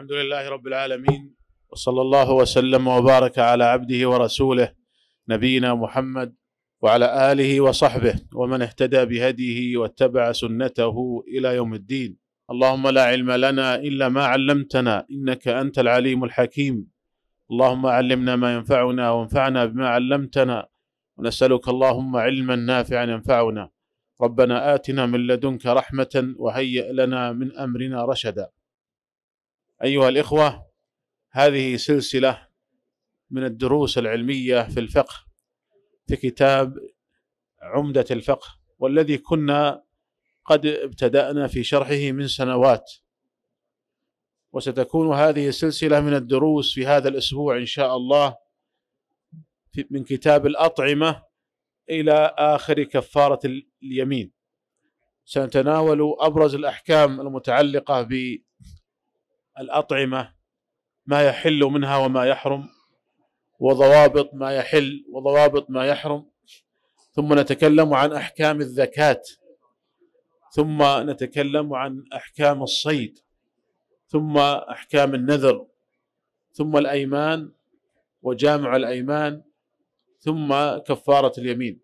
الحمد لله رب العالمين وصلى الله وسلم وبارك على عبده ورسوله نبينا محمد وعلى اله وصحبه ومن اهتدى بهديه واتبع سنته الى يوم الدين اللهم لا علم لنا الا ما علمتنا انك انت العليم الحكيم اللهم علمنا ما ينفعنا وانفعنا بما علمتنا ونسالك اللهم علما نافعا ينفعنا ربنا اتنا من لدنك رحمه وهيئ لنا من امرنا رشدا ايها الاخوه هذه سلسله من الدروس العلميه في الفقه في كتاب عمده الفقه والذي كنا قد ابتدانا في شرحه من سنوات وستكون هذه السلسله من الدروس في هذا الاسبوع ان شاء الله من كتاب الاطعمه الى اخر كفاره اليمين سنتناول ابرز الاحكام المتعلقه ب الأطعمة ما يحل منها وما يحرم وضوابط ما يحل وضوابط ما يحرم ثم نتكلم عن أحكام الزكاة ثم نتكلم عن أحكام الصيد ثم أحكام النذر ثم الأيمان وجامع الأيمان ثم كفارة اليمين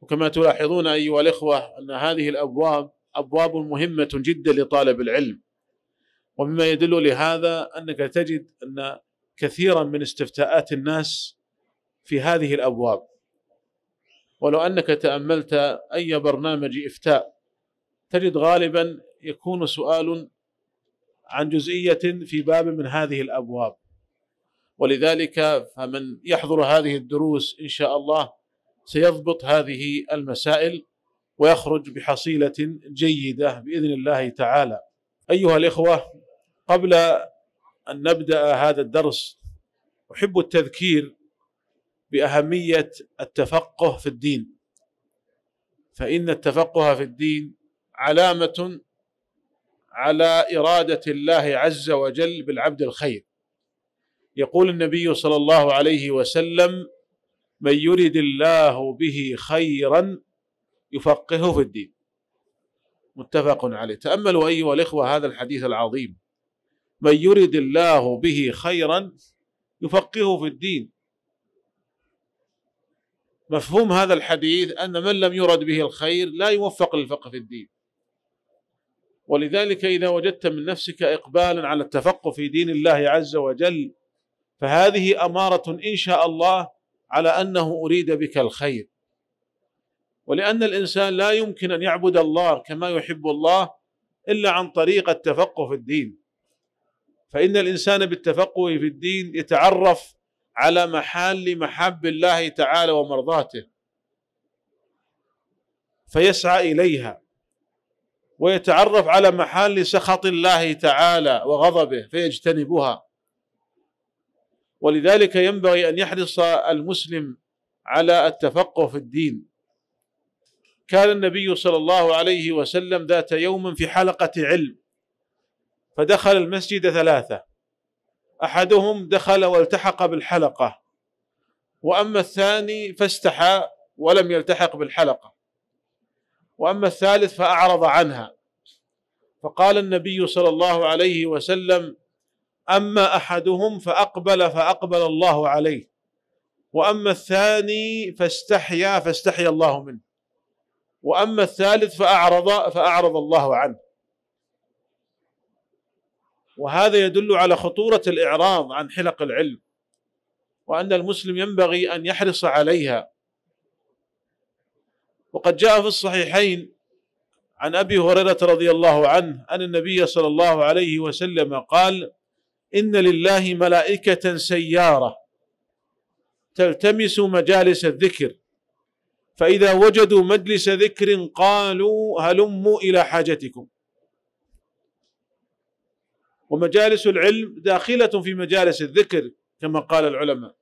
وكما تلاحظون أيها الإخوة أن هذه الأبواب أبواب مهمة جدا لطالب العلم ومما يدل لهذا انك تجد ان كثيرا من استفتاءات الناس في هذه الابواب ولو انك تاملت اي برنامج افتاء تجد غالبا يكون سؤال عن جزئيه في باب من هذه الابواب ولذلك فمن يحضر هذه الدروس ان شاء الله سيضبط هذه المسائل ويخرج بحصيله جيده باذن الله تعالى ايها الاخوه قبل أن نبدأ هذا الدرس أحب التذكير بأهمية التفقه في الدين فإن التفقه في الدين علامة على إرادة الله عز وجل بالعبد الخير يقول النبي صلى الله عليه وسلم من يرد الله به خيرا يفقهه في الدين متفق عليه تأملوا أيها الإخوة هذا الحديث العظيم من يرد الله به خيرا يفقهه في الدين مفهوم هذا الحديث أن من لم يرد به الخير لا يوفق للفقه في الدين ولذلك إذا وجدت من نفسك إقبالا على التفقه في دين الله عز وجل فهذه أمارة إن شاء الله على أنه أريد بك الخير ولأن الإنسان لا يمكن أن يعبد الله كما يحب الله إلا عن طريق التفقه في الدين فإن الإنسان بالتفقه في الدين يتعرف على محال محب الله تعالى ومرضاته فيسعى إليها ويتعرف على محال سخط الله تعالى وغضبه فيجتنبها ولذلك ينبغي أن يحرص المسلم على التفقه في الدين كان النبي صلى الله عليه وسلم ذات يوم في حلقة علم فدخل المسجد ثلاثة أحدهم دخل والتحق بالحلقة وأما الثاني فاستحى ولم يلتحق بالحلقة وأما الثالث فأعرض عنها فقال النبي صلى الله عليه وسلم أما أحدهم فأقبل فأقبل الله عليه وأما الثاني فاستحيا فاستحيا الله منه وأما الثالث فأعرض فأعرض الله عنه وهذا يدل على خطورة الإعراض عن حلق العلم وأن المسلم ينبغي أن يحرص عليها وقد جاء في الصحيحين عن أبي هريرة رضي الله عنه أن النبي صلى الله عليه وسلم قال إن لله ملائكة سيارة تلتمس مجالس الذكر فإذا وجدوا مجلس ذكر قالوا هلموا إلى حاجتكم ومجالس العلم داخلة في مجالس الذكر كما قال العلماء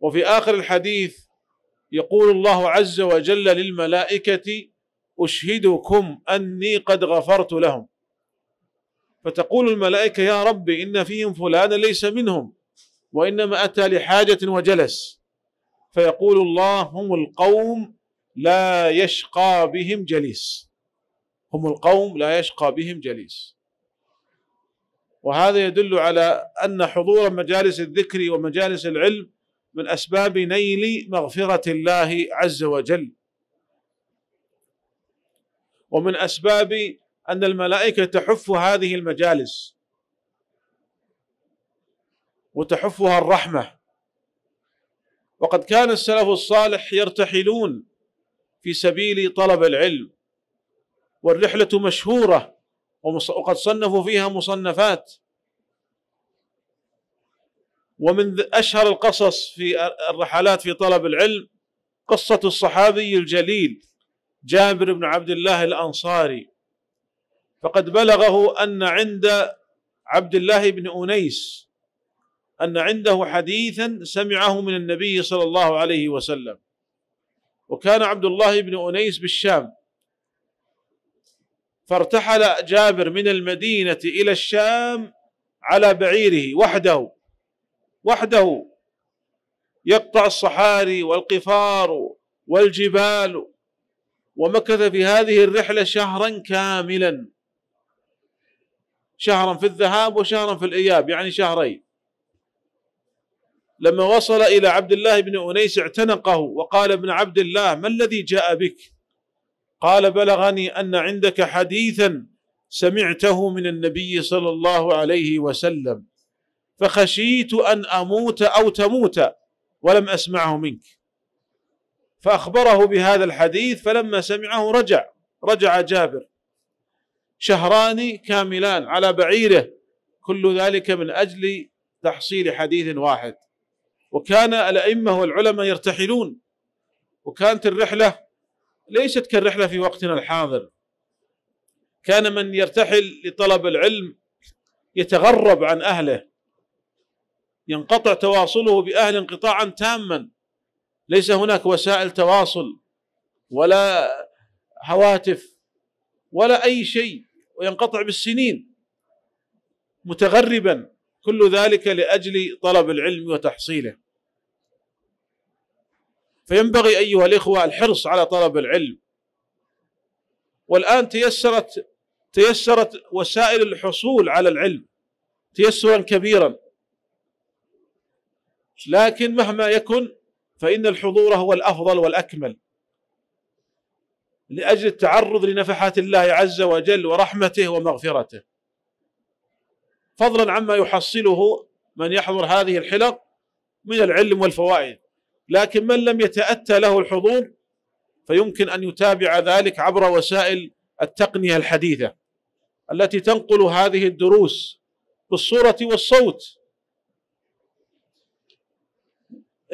وفي آخر الحديث يقول الله عز وجل للملائكة أشهدكم أني قد غفرت لهم فتقول الملائكة يا رب إن فيهم فلانا ليس منهم وإنما أتى لحاجة وجلس فيقول الله هم القوم لا يشقى بهم جليس هم القوم لا يشقى بهم جليس وهذا يدل على ان حضور مجالس الذكر ومجالس العلم من اسباب نيل مغفره الله عز وجل ومن اسباب ان الملائكه تحف هذه المجالس وتحفها الرحمه وقد كان السلف الصالح يرتحلون في سبيل طلب العلم والرحله مشهوره وقد صنفوا فيها مصنفات ومن أشهر القصص في الرحلات في طلب العلم قصة الصحابي الجليل جابر بن عبد الله الأنصاري فقد بلغه أن عند عبد الله بن أنيس أن عنده حديثا سمعه من النبي صلى الله عليه وسلم وكان عبد الله بن أنيس بالشام فارتحل جابر من المدينة إلى الشام على بعيره وحده وحده يقطع الصحاري والقفار والجبال ومكث في هذه الرحلة شهرا كاملا شهرا في الذهاب وشهرا في الإياب يعني شهرين لما وصل إلى عبد الله بن أنيس اعتنقه وقال ابن عبد الله ما الذي جاء بك قال بلغني ان عندك حديثا سمعته من النبي صلى الله عليه وسلم فخشيت ان اموت او تموت ولم اسمعه منك فاخبره بهذا الحديث فلما سمعه رجع رجع جابر شهران كاملان على بعيره كل ذلك من اجل تحصيل حديث واحد وكان الائمه والعلماء يرتحلون وكانت الرحله ليست كالرحلة في وقتنا الحاضر كان من يرتحل لطلب العلم يتغرب عن أهله ينقطع تواصله بأهل انقطاعا تاما ليس هناك وسائل تواصل ولا هواتف ولا أي شيء وينقطع بالسنين متغربا كل ذلك لأجل طلب العلم وتحصيله فينبغي أيها الإخوة الحرص على طلب العلم والآن تيسرت تيسرت وسائل الحصول على العلم تيسرا كبيرا لكن مهما يكن فإن الحضور هو الأفضل والأكمل لأجل التعرض لنفحات الله عز وجل ورحمته ومغفرته فضلا عما يحصله من يحضر هذه الحلق من العلم والفوائد لكن من لم يتأتى له الحضور فيمكن أن يتابع ذلك عبر وسائل التقنية الحديثة التي تنقل هذه الدروس بالصورة والصوت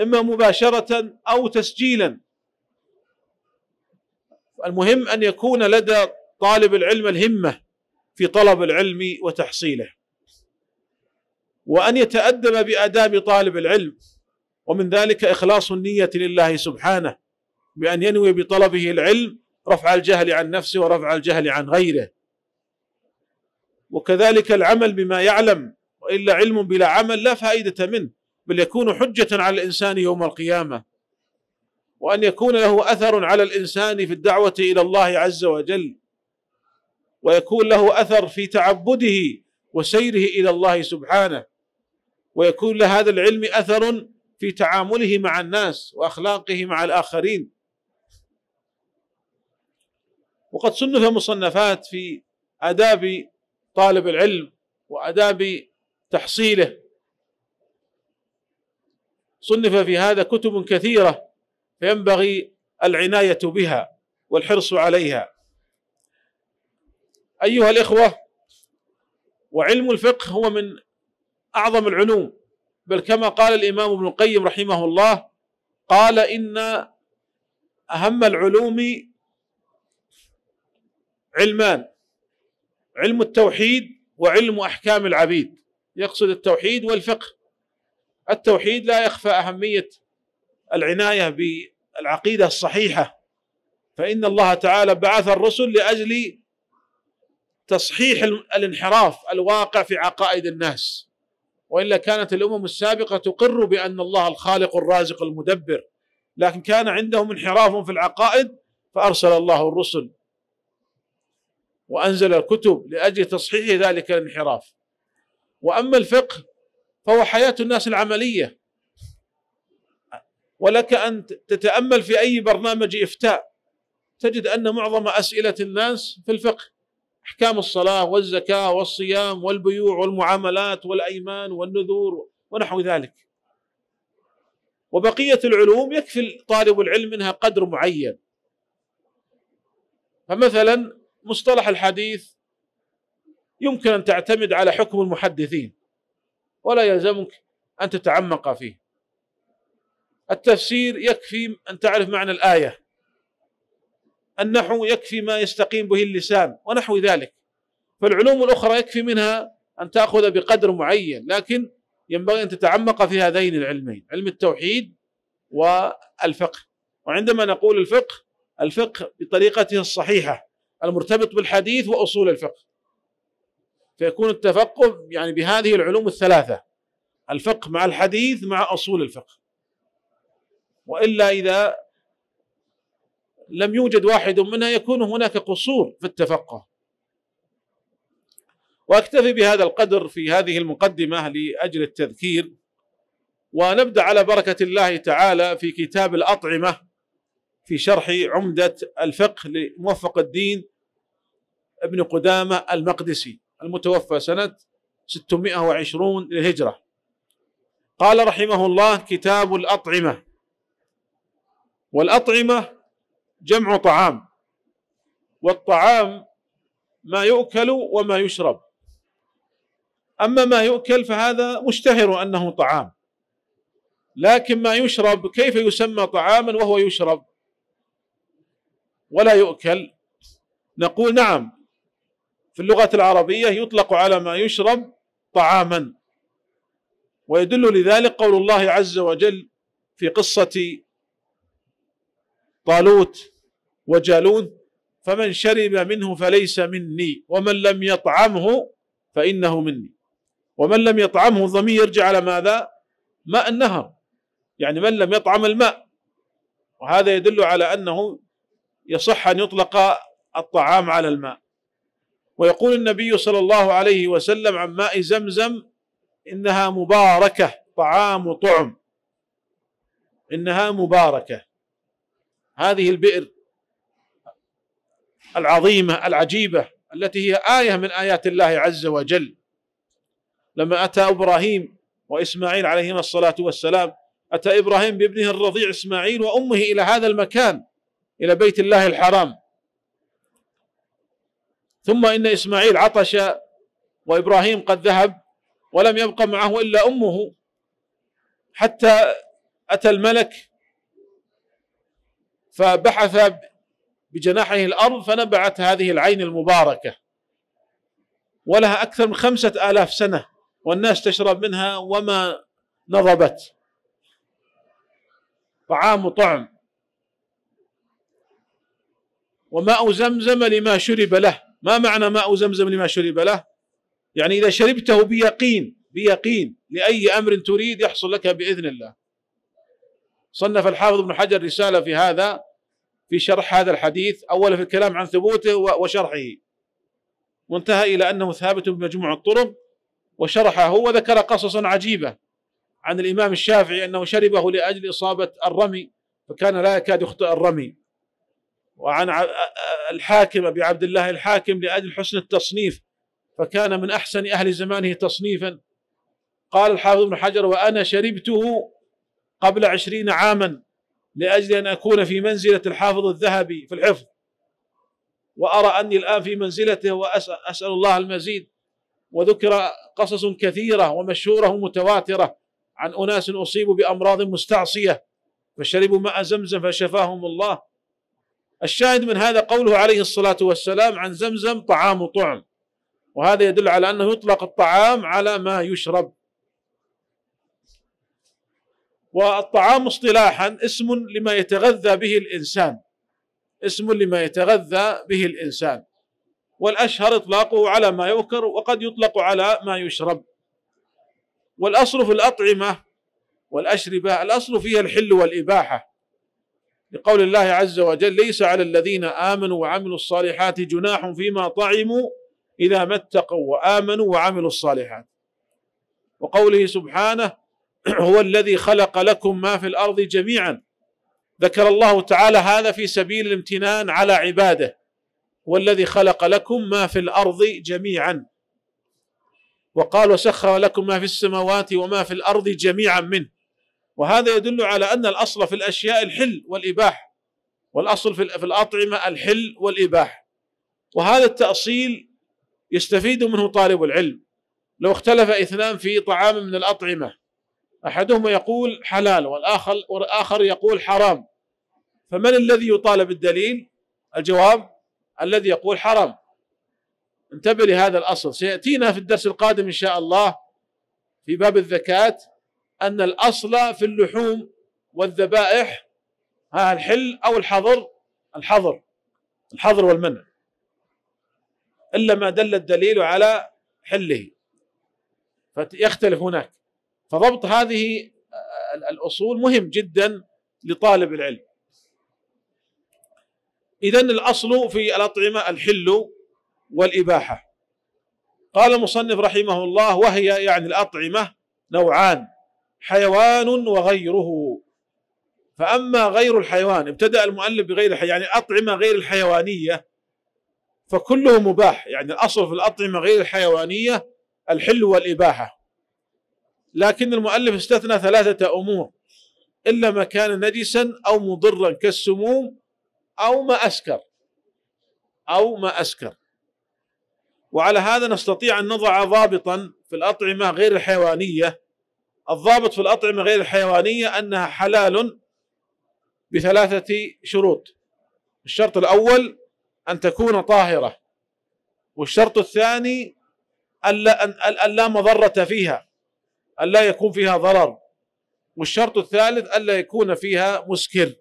إما مباشرة أو تسجيلا المهم أن يكون لدى طالب العلم الهمة في طلب العلم وتحصيله وأن يتأدب بآداب طالب العلم ومن ذلك إخلاص النية لله سبحانه بأن ينوي بطلبه العلم رفع الجهل عن نفسه ورفع الجهل عن غيره وكذلك العمل بما يعلم وإلا علم بلا عمل لا فائدة منه بل يكون حجة على الإنسان يوم القيامة وأن يكون له أثر على الإنسان في الدعوة إلى الله عز وجل ويكون له أثر في تعبده وسيره إلى الله سبحانه ويكون لهذا العلم أثر في تعامله مع الناس واخلاقه مع الاخرين وقد صنف مصنفات في اداب طالب العلم واداب تحصيله صنف في هذا كتب كثيره فينبغي العنايه بها والحرص عليها ايها الاخوه وعلم الفقه هو من اعظم العلوم بل كما قال الإمام ابن القيم رحمه الله قال إن أهم العلوم علمان علم التوحيد وعلم أحكام العبيد يقصد التوحيد والفقه التوحيد لا يخفى أهمية العناية بالعقيدة الصحيحة فإن الله تعالى بعث الرسل لأجل تصحيح الانحراف الواقع في عقائد الناس والا كانت الامم السابقه تقر بان الله الخالق الرازق المدبر لكن كان عندهم انحراف في العقائد فارسل الله الرسل وانزل الكتب لاجل تصحيح ذلك الانحراف واما الفقه فهو حياه الناس العمليه ولك ان تتامل في اي برنامج افتاء تجد ان معظم اسئله الناس في الفقه أحكام الصلاة والزكاة والصيام والبيوع والمعاملات والأيمان والنذور ونحو ذلك وبقية العلوم يكفي طالب العلم منها قدر معين فمثلا مصطلح الحديث يمكن أن تعتمد على حكم المحدثين ولا يلزمك أن تتعمق فيه التفسير يكفي أن تعرف معنى الآية النحو يكفي ما يستقيم به اللسان ونحو ذلك فالعلوم الأخرى يكفي منها أن تأخذ بقدر معين لكن ينبغي أن تتعمق في هذين العلمين علم التوحيد والفقه وعندما نقول الفقه الفقه بطريقته الصحيحة المرتبط بالحديث وأصول الفقه فيكون التفقه يعني بهذه العلوم الثلاثة الفقه مع الحديث مع أصول الفقه وإلا إذا لم يوجد واحد منها يكون هناك قصور في التفقه واكتفي بهذا القدر في هذه المقدمه لاجل التذكير ونبدا على بركه الله تعالى في كتاب الاطعمه في شرح عمده الفقه لموفق الدين ابن قدامه المقدسي المتوفى سنه 620 للهجره قال رحمه الله كتاب الاطعمه والاطعمه جمع طعام والطعام ما يؤكل وما يشرب اما ما يؤكل فهذا مشتهر انه طعام لكن ما يشرب كيف يسمى طعاما وهو يشرب ولا يؤكل نقول نعم في اللغه العربيه يطلق على ما يشرب طعاما ويدل لذلك قول الله عز وجل في قصه طالوت وجالون فمن شرب منه فليس مني ومن لم يطعمه فإنه مني ومن لم يطعمه ضمير يرجع على ماذا ماء النهر يعني من لم يطعم الماء وهذا يدل على أنه يصح أن يطلق الطعام على الماء ويقول النبي صلى الله عليه وسلم عن ماء زمزم إنها مباركة طعام طعم إنها مباركة هذه البئر العظيمه العجيبه التي هي ايه من ايات الله عز وجل لما اتى ابراهيم واسماعيل عليهما الصلاه والسلام اتى ابراهيم بابنه الرضيع اسماعيل وامه الى هذا المكان الى بيت الله الحرام ثم ان اسماعيل عطش وابراهيم قد ذهب ولم يبق معه الا امه حتى اتى الملك فبحث بجناحه الأرض فنبعت هذه العين المباركة ولها أكثر من خمسة آلاف سنة والناس تشرب منها وما نضبت طعام طعم وماء زمزم لما شرب له ما معنى ماء زمزم لما شرب له يعني إذا شربته بيقين بيقين لأي أمر تريد يحصل لك بإذن الله صنف الحافظ ابن حجر رسالة في هذا في شرح هذا الحديث أول في الكلام عن ثبوته وشرحه وانتهى إلى أنه ثابت بمجموع الطرق وشرحه وذكر قصصا عجيبة عن الإمام الشافعي أنه شربه لأجل إصابة الرمي فكان لا يكاد يخطئ الرمي وعن الحاكم أبي عبد الله الحاكم لأجل حسن التصنيف فكان من أحسن أهل زمانه تصنيفا قال الحافظ ابن حجر وأنا شربته قبل عشرين عاما لاجل ان اكون في منزله الحافظ الذهبي في الحفظ وارى اني الان في منزلته واسال الله المزيد وذكر قصص كثيره ومشهوره ومتواتره عن اناس اصيبوا بامراض مستعصيه فشربوا ماء زمزم فشفاهم الله الشاهد من هذا قوله عليه الصلاه والسلام عن زمزم طعام طعم وهذا يدل على انه يطلق الطعام على ما يشرب والطعام اصطلاحا اسم لما يتغذى به الانسان اسم لما يتغذى به الانسان والاشهر اطلاقه على ما يؤكل وقد يطلق على ما يشرب والاصل في الاطعمه والاشربه الاصل فيها الحل والاباحه لقول الله عز وجل ليس على الذين امنوا وعملوا الصالحات جناح فيما طعموا اذا ما اتقوا وامنوا وعملوا الصالحات وقوله سبحانه هو الذي خلق لكم ما في الارض جميعا ذكر الله تعالى هذا في سبيل الامتنان على عباده هو الذي خلق لكم ما في الارض جميعا وقال وسخر لكم ما في السماوات وما في الارض جميعا منه وهذا يدل على ان الاصل في الاشياء الحل والاباح والاصل في الاطعمه الحل والاباح وهذا التاصيل يستفيد منه طالب العلم لو اختلف اثنان في طعام من الاطعمه احدهما يقول حلال والاخر والاخر يقول حرام فمن الذي يطالب بالدليل الجواب الذي يقول حرام انتبه لهذا الاصل سياتينا في الدرس القادم ان شاء الله في باب الزكاه ان الاصل في اللحوم والذبائح ها الحل او الحظر الحظر الحظر والمنع الا ما دل الدليل على حله فيختلف هناك فضبط هذه آه، الاصول مهم جدا لطالب العلم اذا الاصل في الاطعمه الحل والاباحه قال المصنف رحمه الله وهي يعني الاطعمه نوعان حيوان وغيره فاما غير الحيوان ابتدا المؤلف بغير الحيوان يعني اطعمه غير الحيوانيه فكله مباح يعني الاصل في الاطعمه غير الحيوانيه الحل والاباحه لكن المؤلف استثنى ثلاثة أمور إلا ما كان نجسا أو مضرا كالسموم أو ما أسكر أو ما أسكر وعلى هذا نستطيع أن نضع ضابطا في الأطعمة غير الحيوانية الضابط في الأطعمة غير الحيوانية أنها حلال بثلاثة شروط الشرط الأول أن تكون طاهرة والشرط الثاني أن لا مضرة فيها ألا يكون فيها ضرر والشرط الثالث ألا يكون فيها مسكر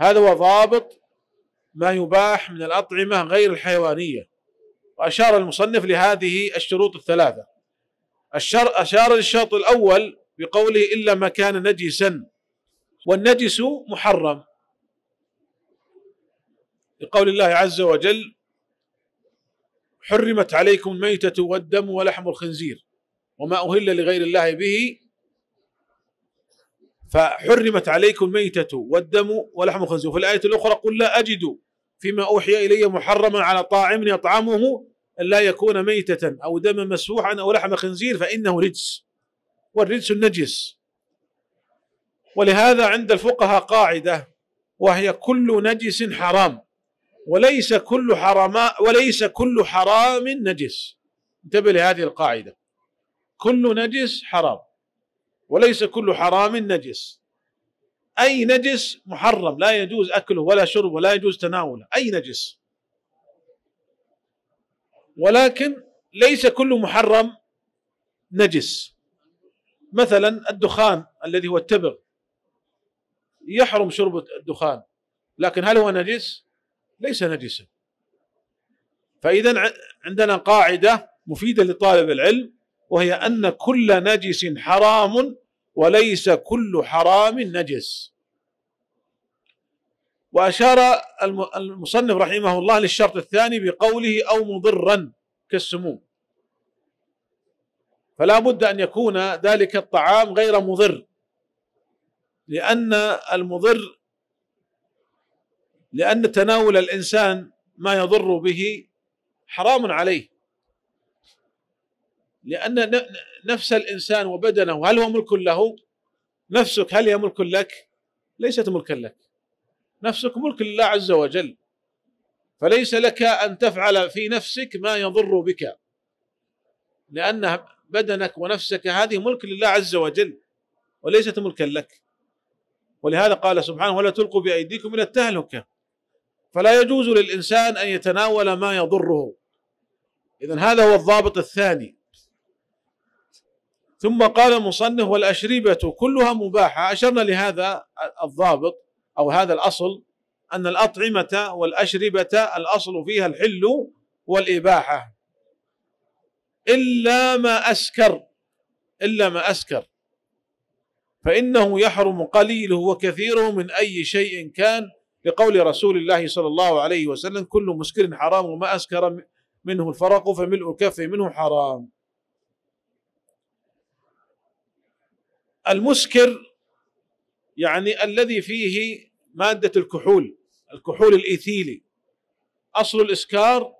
هذا هو ضابط ما يباح من الأطعمة غير الحيوانية وأشار المصنف لهذه الشروط الثلاثة الشر أشار للشرط الأول بقوله إلا ما كان نجسا والنجس محرم لقول الله عز وجل حرمت عليكم الميتة والدم ولحم الخنزير وما أهل لغير الله به فحرمت عليكم الميتة والدم ولحم الخنزير وفي الآية الأخرى قل لا أجد فيما أوحي إلي محرما على طاعم يطعمه أن لا يكون ميتة أو دما مسفوحا أو لحم خنزير فإنه رجس والرجس النجس ولهذا عند الفقهاء قاعدة وهي كل نجس حرام وليس كل حرام وليس كل حرام نجس انتبه لهذه القاعدة كل نجس حرام وليس كل حرام نجس أي نجس محرم لا يجوز أكله ولا شربه ولا يجوز تناوله أي نجس ولكن ليس كل محرم نجس مثلا الدخان الذي هو التبغ يحرم شرب الدخان لكن هل هو نجس؟ ليس نجسا فإذا عندنا قاعدة مفيدة لطالب العلم وهي أن كل نجس حرام وليس كل حرام نجس وأشار المصنف رحمه الله للشرط الثاني بقوله أو مضرا كالسموم فلا بد أن يكون ذلك الطعام غير مضر لأن المضر لأن تناول الإنسان ما يضر به حرام عليه لأن نفس الإنسان وبدنه هل هو ملك له نفسك هل هي ملك لك ليست ملكا لك نفسك ملك لله عز وجل فليس لك أن تفعل في نفسك ما يضر بك لأن بدنك ونفسك هذه ملك لله عز وجل وليست ملكا لك ولهذا قال سبحانه ولا تلقوا بأيديكم إلى التهلكة فلا يجوز للإنسان أن يتناول ما يضره إذا هذا هو الضابط الثاني ثم قال مصنف والأشربة كلها مباحة أشرنا لهذا الضابط أو هذا الأصل أن الأطعمة والأشربة الأصل فيها الحل والإباحة إلا ما أسكر إلا ما أسكر فإنه يحرم قليله وكثيره من أي شيء كان لقول رسول الله صلى الله عليه وسلم كل مسكر حرام وما أسكر منه الفرق فملء الكف منه حرام المسكر يعني الذي فيه مادة الكحول الكحول الإيثيلي أصل الإسكار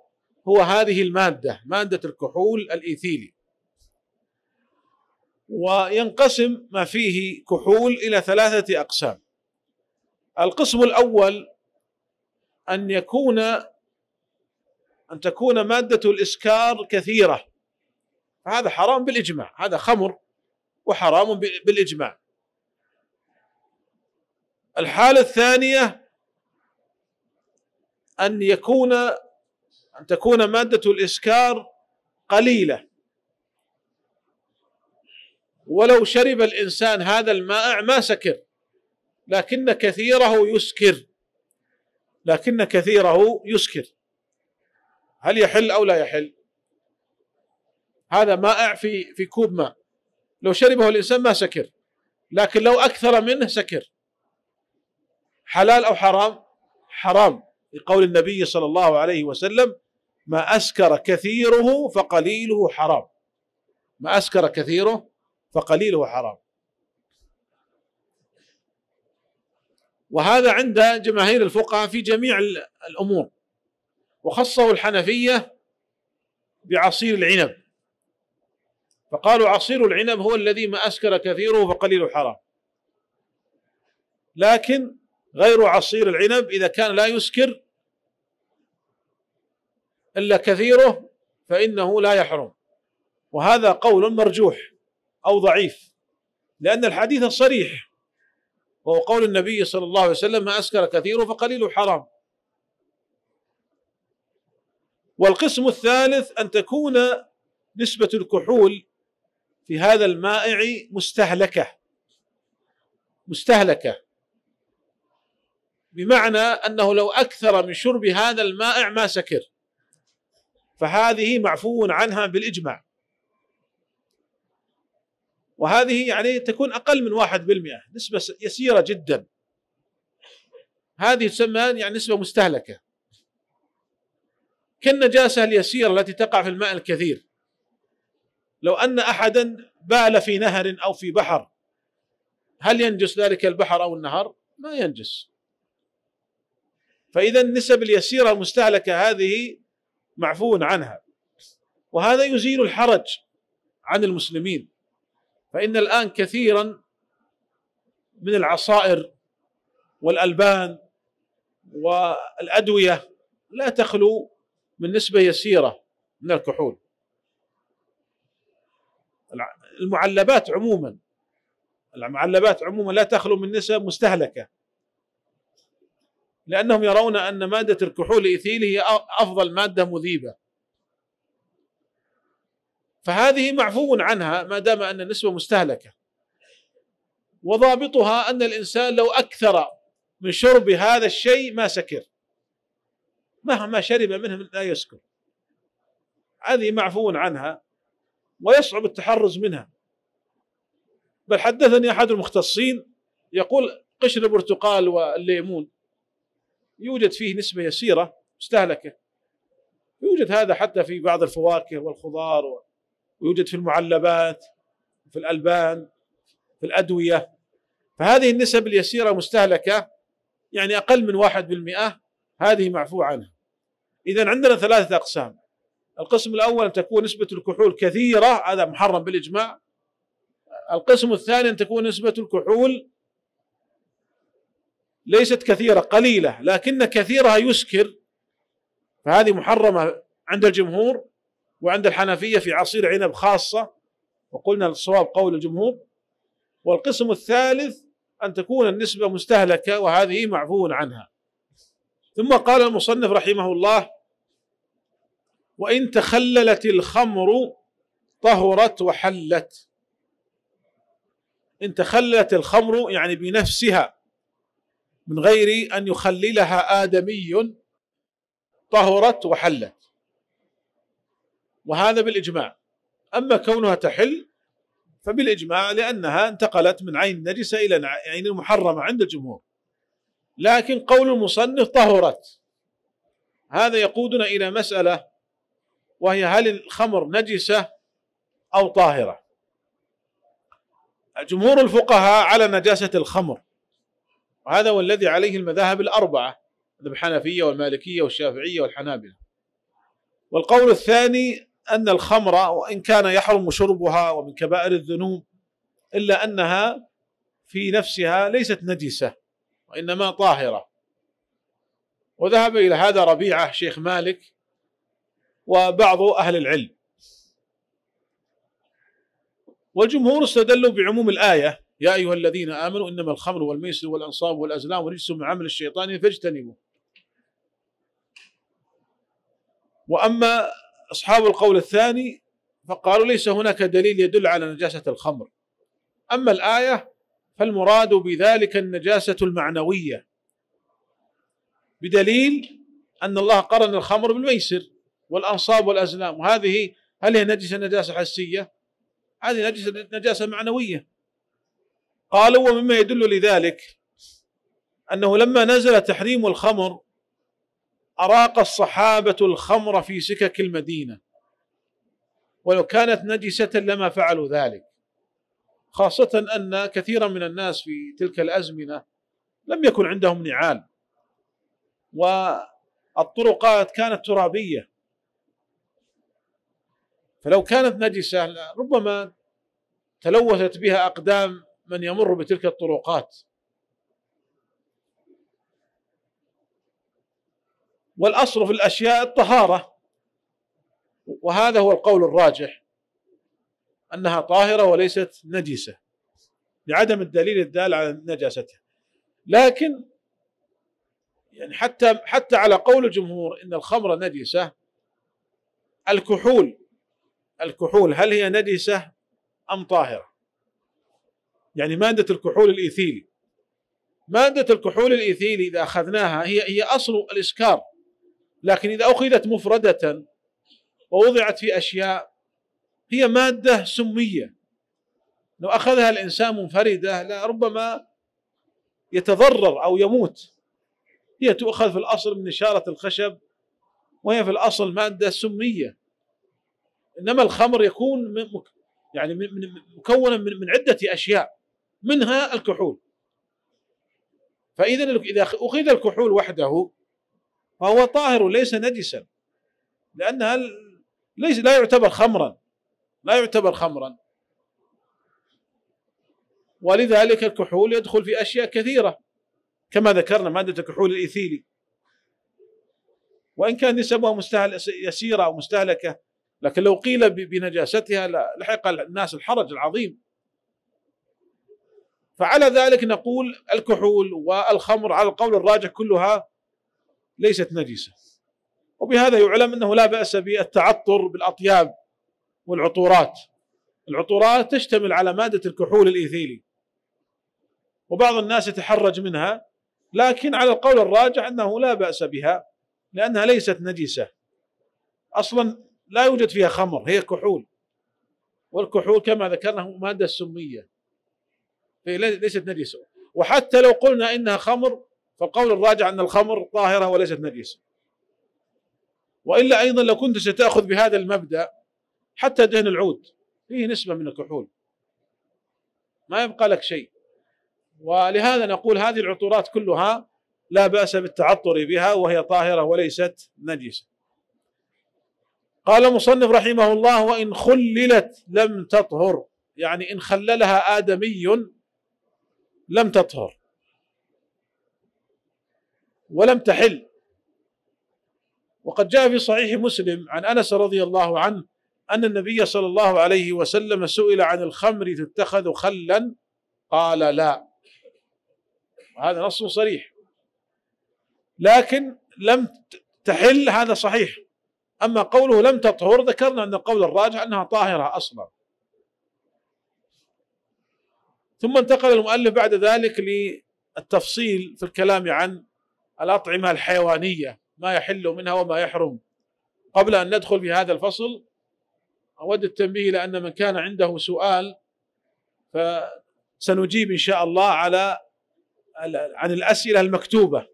هو هذه المادة مادة الكحول الإيثيلي وينقسم ما فيه كحول إلى ثلاثة أقسام القسم الأول أن يكون أن تكون مادة الإسكار كثيرة هذا حرام بالإجماع هذا خمر وحرام بالإجماع الحالة الثانية أن يكون أن تكون مادة الإسكار قليلة ولو شرب الإنسان هذا المائع ما سكر لكن كثيره يسكر لكن كثيره يسكر هل يحل أو لا يحل هذا مائع في في كوب ماء لو شربه الإنسان ما سكر لكن لو أكثر منه سكر حلال أو حرام حرام لقول النبي صلى الله عليه وسلم ما أسكر كثيره فقليله حرام ما أسكر كثيره فقليله حرام وهذا عند جماهير الفقهاء في جميع الأمور وخصه الحنفية بعصير العنب فقالوا عصير العنب هو الذي ما أسكر كثيره فقليل حرام لكن غير عصير العنب إذا كان لا يسكر إلا كثيره فإنه لا يحرم وهذا قول مرجوح أو ضعيف لأن الحديث صريح وهو قول النبي صلى الله عليه وسلم ما أسكر كثيره فقليل حرام والقسم الثالث أن تكون نسبة الكحول في هذا المائع مستهلكة مستهلكة بمعنى أنه لو أكثر من شرب هذا المائع ما سكر فهذه معفو عنها بالإجماع وهذه يعني تكون أقل من واحد بالمئة نسبة يسيرة جدا هذه تسمى يعني نسبة مستهلكة كالنجاسة اليسيرة التي تقع في الماء الكثير لو ان احدا بال في نهر او في بحر هل ينجس ذلك البحر او النهر؟ ما ينجس فاذا النسب اليسيره المستهلكه هذه معفو عنها وهذا يزيل الحرج عن المسلمين فان الان كثيرا من العصائر والالبان والادويه لا تخلو من نسبه يسيره من الكحول المعلبات عموما المعلبات عموما لا تخلو من نسب مستهلكة لأنهم يرون أن مادة الكحول الإيثيل هي أفضل مادة مذيبة فهذه معفو عنها ما دام أن النسبة مستهلكة وضابطها أن الإنسان لو أكثر من شرب هذا الشيء ما سكر مهما شرب منه لا يسكر هذه معفو عنها ويصعب التحرز منها بل حدثني أحد المختصين يقول قشر البرتقال والليمون يوجد فيه نسبة يسيرة مستهلكة يوجد هذا حتى في بعض الفواكه والخضار ويوجد في المعلبات في الألبان في الأدوية فهذه النسب اليسيرة مستهلكة يعني أقل من واحد بالمئة هذه معفو عنها إذا عندنا ثلاثة أقسام القسم الأول أن تكون نسبة الكحول كثيرة هذا محرم بالإجماع القسم الثاني أن تكون نسبة الكحول ليست كثيرة قليلة لكن كثيرها يسكر فهذه محرمة عند الجمهور وعند الحنفية في عصير عنب خاصة وقلنا الصواب قول الجمهور والقسم الثالث أن تكون النسبة مستهلكة وهذه معفو عنها ثم قال المصنف رحمه الله وإن تخللت الخمر طهرت وحلت إن تخللت الخمر يعني بنفسها من غير أن يخللها آدمي طهرت وحلت وهذا بالإجماع أما كونها تحل فبالإجماع لأنها انتقلت من عين نجسة إلى عين محرمة عند الجمهور لكن قول المصنف طهرت هذا يقودنا إلى مسألة وهي هل الخمر نجسة أو طاهرة جمهور الفقهاء على نجاسة الخمر وهذا هو الذي عليه المذاهب الأربعة مذهب الحنفية والمالكية والشافعية والحنابلة والقول الثاني أن الخمر وإن كان يحرم شربها ومن كبائر الذنوب إلا أنها في نفسها ليست نجسة وإنما طاهرة وذهب إلى هذا ربيعة شيخ مالك وبعض أهل العلم والجمهور استدلوا بعموم الآية يا أيها الذين آمنوا إنما الخمر والميسر والأنصاب والأزلام ورجس من عمل الشيطان فاجتنبوه وأما أصحاب القول الثاني فقالوا ليس هناك دليل يدل على نجاسة الخمر أما الآية فالمراد بذلك النجاسة المعنوية بدليل أن الله قرن الخمر بالميسر والأنصاب والأزلام وهذه هل هي نجسة نجاسة حسية هذه نجسة نجاسة معنوية قالوا ومما يدل لذلك أنه لما نزل تحريم الخمر أراق الصحابة الخمر في سكك المدينة ولو كانت نجسة لما فعلوا ذلك خاصة أن كثيرا من الناس في تلك الأزمنة لم يكن عندهم نعال والطرقات كانت ترابية فلو كانت نجسة ربما تلوثت بها أقدام من يمر بتلك الطرقات والأصل في الأشياء الطهارة وهذا هو القول الراجح أنها طاهرة وليست نجسة لعدم الدليل الدال على نجاستها لكن يعني حتى حتى على قول الجمهور ان الخمر نجسه الكحول الكحول هل هي نجسة أم طاهرة يعني مادة الكحول الإيثيلي مادة الكحول الإيثيلي إذا أخذناها هي هي أصل الإسكار لكن إذا أخذت مفردة ووضعت في أشياء هي مادة سمية لو أخذها الإنسان منفردة لربما يتضرر أو يموت هي تؤخذ في الأصل من نشارة الخشب وهي في الأصل مادة سمية انما الخمر يكون يعني مكونا من عده اشياء منها الكحول فاذا اذا اخذ الكحول وحده فهو طاهر ليس نجسا لانها ليس لا يعتبر خمرا لا يعتبر خمرا ولذلك الكحول يدخل في اشياء كثيره كما ذكرنا ماده الكحول الايثيلي وان كان نسبها مستهل يسيره او مستهلكه لكن لو قيل بنجاستها لحق الناس الحرج العظيم فعلى ذلك نقول الكحول والخمر على القول الراجح كلها ليست نجسة وبهذا يعلم أنه لا بأس بالتعطر بالأطياب والعطورات العطورات تشتمل على مادة الكحول الإيثيلي وبعض الناس يتحرج منها لكن على القول الراجح أنه لا بأس بها لأنها ليست نجسة أصلا لا يوجد فيها خمر هي كحول والكحول كما ذكرنا مادة سمية هي ليست نجسة وحتى لو قلنا إنها خمر فالقول الراجع أن الخمر طاهرة وليست نجسة وإلا أيضا لو كنت ستأخذ بهذا المبدأ حتى دهن العود فيه نسبة من الكحول ما يبقى لك شيء ولهذا نقول هذه العطورات كلها لا بأس بالتعطر بها وهي طاهرة وليست نجسة قال مصنف رحمه الله وإن خللت لم تطهر يعني إن خللها آدمي لم تطهر ولم تحل وقد جاء في صحيح مسلم عن أنس رضي الله عنه أن النبي صلى الله عليه وسلم سئل عن الخمر تتخذ خلا قال لا هذا نص صريح لكن لم تحل هذا صحيح أما قوله لم تطهر ذكرنا أن القول الراجح أنها طاهرة أصلا ثم انتقل المؤلف بعد ذلك للتفصيل في الكلام عن الأطعمة الحيوانية ما يحل منها وما يحرم قبل أن ندخل في هذا الفصل أود التنبيه إلى أن من كان عنده سؤال فسنجيب إن شاء الله على عن الأسئلة المكتوبة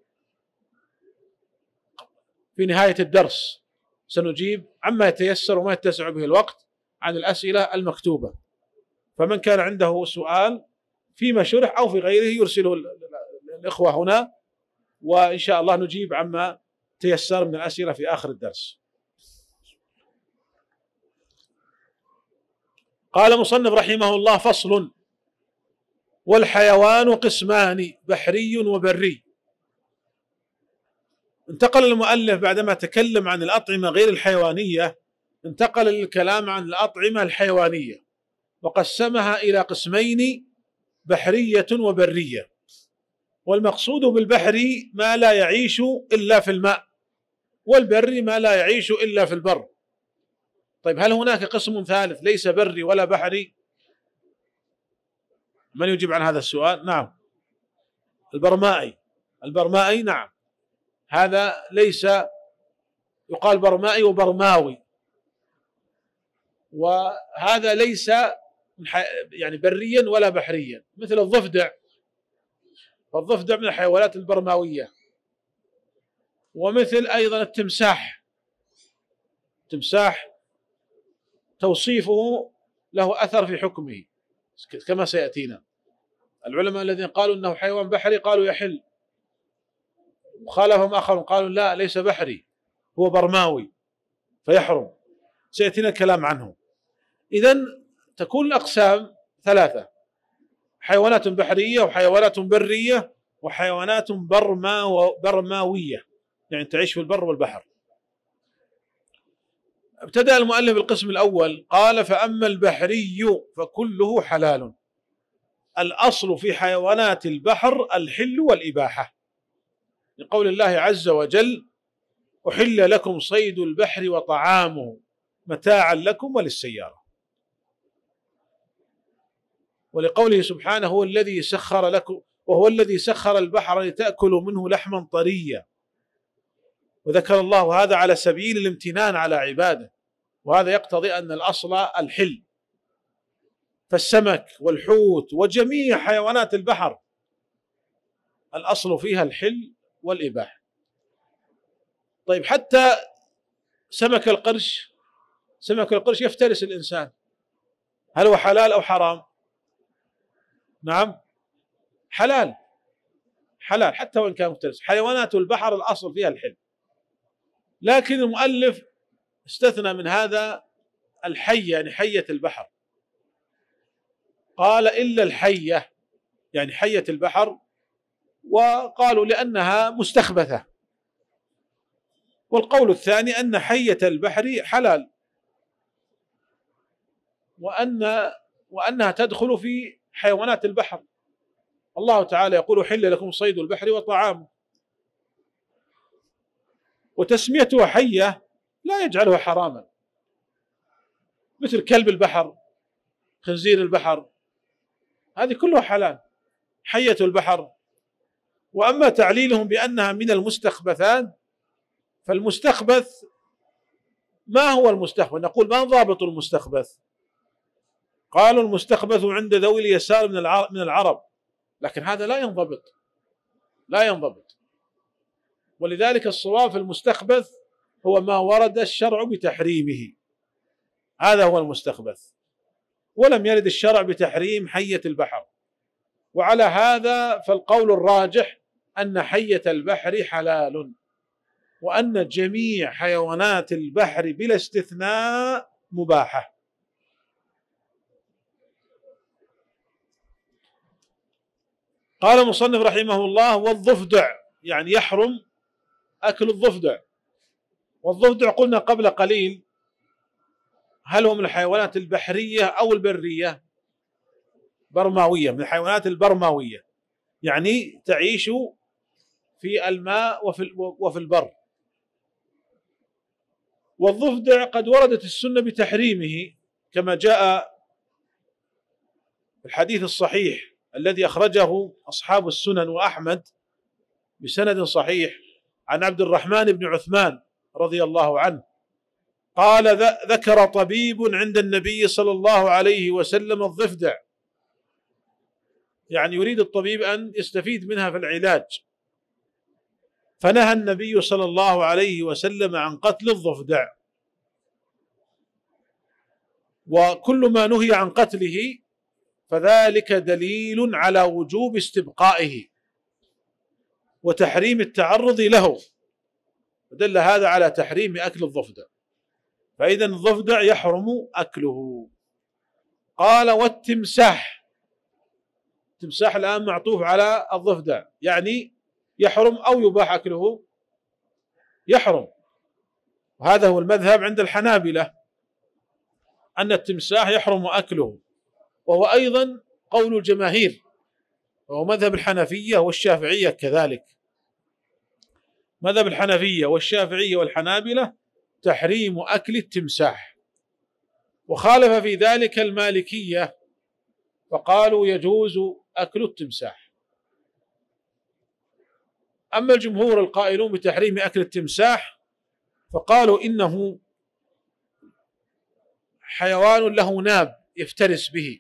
في نهاية الدرس سنجيب عما يتيسر وما يتسع به الوقت عن الأسئلة المكتوبة فمن كان عنده سؤال فيما شرح أو في غيره يرسله الإخوة هنا وإن شاء الله نجيب عما تيسر من الأسئلة في آخر الدرس قال مصنف رحمه الله فصل والحيوان قسمان بحري وبري انتقل المؤلف بعدما تكلم عن الأطعمة غير الحيوانية انتقل الكلام عن الأطعمة الحيوانية وقسمها إلى قسمين بحرية وبرية والمقصود بالبحري ما لا يعيش إلا في الماء والبري ما لا يعيش إلا في البر طيب هل هناك قسم ثالث ليس بري ولا بحري من يجيب عن هذا السؤال نعم البرمائي البرمائي نعم هذا ليس يقال برمائي وبرماوي وهذا ليس يعني بريا ولا بحريا مثل الضفدع فالضفدع من الحيوانات البرماوية ومثل أيضا التمساح التمساح توصيفه له أثر في حكمه كما سيأتينا العلماء الذين قالوا أنه حيوان بحري قالوا يحل وخالفهم آخرون قالوا لا ليس بحري هو برماوي فيحرم سيأتينا الكلام عنه إذا تكون الأقسام ثلاثة حيوانات بحرية وحيوانات برية وحيوانات برما برماوية يعني تعيش في البر والبحر ابتدأ المؤلف القسم الأول قال فأما البحري فكله حلال الأصل في حيوانات البحر الحل والإباحة لقول الله عز وجل أحل لكم صيد البحر وطعامه متاعا لكم وللسيارة ولقوله سبحانه هو الذي سخر لكم وهو الذي سخر البحر لتاكلوا منه لحما طريا وذكر الله هذا على سبيل الامتنان على عباده وهذا يقتضي أن الأصل الحل فالسمك والحوت وجميع حيوانات البحر الأصل فيها الحل والإباحة طيب حتى سمك القرش سمك القرش يفترس الإنسان هل هو حلال أو حرام نعم حلال حلال حتى وإن كان مفترس حيوانات البحر الأصل فيها الحل لكن المؤلف استثنى من هذا الحية يعني حية البحر قال إلا الحية يعني حية البحر وقالوا لأنها مستخبثة والقول الثاني أن حية البحر حلال وأن وأنها تدخل في حيوانات البحر الله تعالى يقول حل لكم صيد البحر وطعامه وتسميتها حية لا يجعلها حراما مثل كلب البحر خنزير البحر هذه كلها حلال حية البحر واما تعليلهم بانها من المستخبثان فالمستخبث ما هو المستخبث؟ نقول ما ضابط المستخبث؟ قالوا المستخبث عند ذوي اليسار من العرب من العرب لكن هذا لا ينضبط لا ينضبط ولذلك الصواب في المستخبث هو ما ورد الشرع بتحريمه هذا هو المستخبث ولم يرد الشرع بتحريم حية البحر وعلى هذا فالقول الراجح أن حية البحر حلال وأن جميع حيوانات البحر بلا استثناء مباحة قال المصنف رحمه الله والضفدع يعني يحرم أكل الضفدع والضفدع قلنا قبل قليل هل هو من الحيوانات البحرية أو البرية برماوية من الحيوانات البرماوية يعني تعيش في الماء وفي وفي البر والضفدع قد وردت السنة بتحريمه كما جاء الحديث الصحيح الذي أخرجه أصحاب السنن وأحمد بسند صحيح عن عبد الرحمن بن عثمان رضي الله عنه قال ذكر طبيب عند النبي صلى الله عليه وسلم الضفدع يعني يريد الطبيب أن يستفيد منها في العلاج فنهى النبي صلى الله عليه وسلم عن قتل الضفدع وكل ما نهي عن قتله فذلك دليل على وجوب استبقائه وتحريم التعرض له دل هذا على تحريم أكل الضفدع فإذا الضفدع يحرم أكله قال والتمساح التمساح الآن معطوف على الضفدع يعني يحرم أو يباح أكله يحرم وهذا هو المذهب عند الحنابلة أن التمساح يحرم أكله وهو أيضا قول الجماهير وهو مذهب الحنفية والشافعية كذلك مذهب الحنفية والشافعية والحنابلة تحريم أكل التمساح وخالف في ذلك المالكية فقالوا يجوز أكل التمساح أما الجمهور القائلون بتحريم أكل التمساح فقالوا إنه حيوان له ناب يفترس به